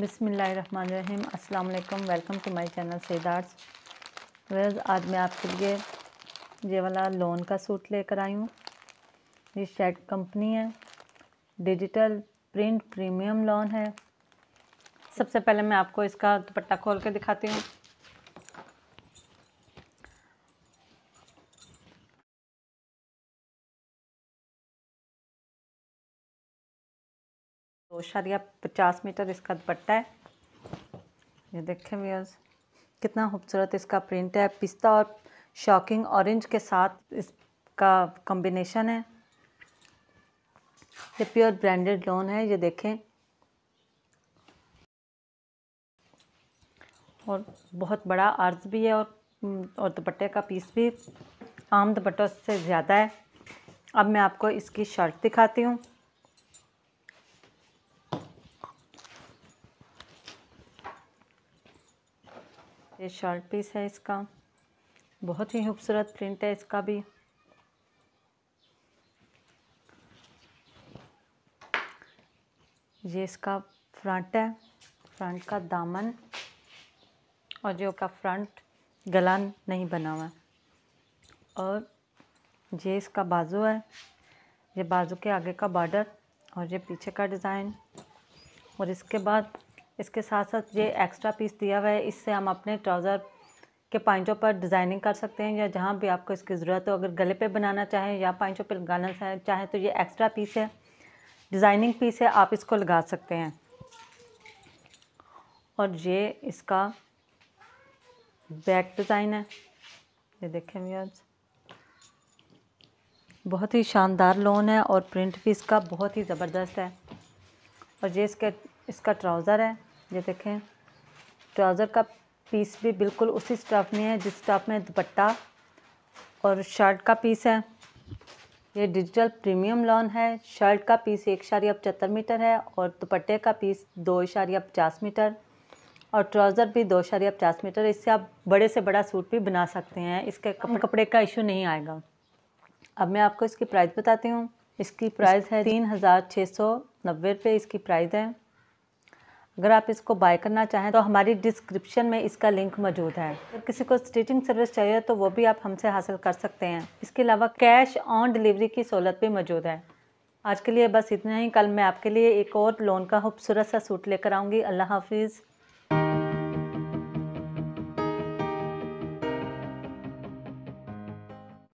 बिसमीम् अल्लाम welcome to my channel सैदार्स वेज आज मैं आपके लिए ये वाला लोन का सूट लेकर आई हूँ ये शेड कंपनी है डिजिटल प्रिंट प्रीमियम लोन है सबसे पहले मैं आपको इसका दुपट्टा खोल के दिखाती हूँ दो शारिया पचास मीटर इसका दुपट्टा है ये देखें व्यर्स कितना खूबसूरत इसका प्रिंट है पिस्ता और शॉकिंग ऑरेंज के साथ इसका कॉम्बिनेशन है ये प्योर ब्रांडेड लोन है ये देखें और बहुत बड़ा अर्ज भी है और हम्म, और दुपट्टे का पीस भी आम दुपट्टों से ज़्यादा है अब मैं आपको इसकी शर्ट दिखाती हूँ ये शर्ट पीस है इसका बहुत ही खूबसूरत प्रिंट है इसका भी ये इसका फ्रंट है फ्रंट का दामन और जो का फ्रंट गला नहीं बना हुआ है और ये इसका बाजू है ये बाजू के आगे का बॉर्डर और ये पीछे का डिज़ाइन और इसके बाद इसके साथ साथ ये एक्स्ट्रा पीस दिया हुआ है इससे हम अपने ट्राउज़र के पाइंचों पर डिज़ाइनिंग कर सकते हैं या जहाँ भी आपको इसकी ज़रूरत हो अगर गले पे बनाना चाहें या पाइंचों पर लगाना चाहें तो ये एक्स्ट्रा पीस है डिज़ाइनिंग पीस है आप इसको लगा सकते हैं और ये इसका बैक डिज़ाइन है ये देखें व्यूअर्स बहुत ही शानदार लोन है और प्रिंट भी इसका बहुत ही ज़बरदस्त है और ये इसके इसका ट्राउज़र है ये देखें ट्राउज़र का पीस भी बिल्कुल उसी स्टफ़ में है जिस स्टफ़ में दुपट्टा और शर्ट का पीस है ये डिजिटल प्रीमियम लॉन है शर्ट का पीस एक इशारिया पचहत्तर मीटर है और दुपट्टे का पीस दो इशारिया पचास मीटर और ट्राउज़र भी दो इशारिया पचास मीटर इससे आप बड़े से बड़ा सूट भी बना सकते हैं इसके कपड़े का इशू नहीं आएगा अब मैं आपको इसकी प्राइस बताती हूँ इसकी प्राइस है तीन हज़ार छः सौ नब्बे रुपये इसकी प्राइस है अगर आप इसको बाय करना चाहें तो हमारी डिस्क्रिप्शन में इसका लिंक मौजूद है अगर किसी को स्टिचिंग सर्विस चाहिए तो वो भी आप हमसे हासिल कर सकते हैं इसके अलावा कैश ऑन डिलीवरी की सहूलत भी मौजूद है आज के लिए बस इतना ही कल मैं आपके लिए एक और लोन का खूबसूरत सा सूट लेकर आऊँगी अल्लाह हाफिज़